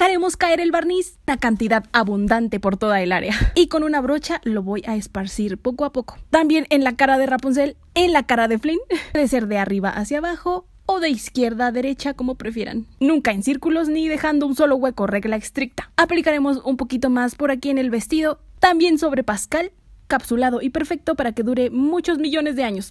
Dejaremos caer el barniz, la cantidad abundante por toda el área. Y con una brocha lo voy a esparcir poco a poco. También en la cara de Rapunzel, en la cara de Flynn, puede ser de arriba hacia abajo o de izquierda a derecha, como prefieran. Nunca en círculos ni dejando un solo hueco, regla estricta. Aplicaremos un poquito más por aquí en el vestido, también sobre Pascal, capsulado y perfecto para que dure muchos millones de años.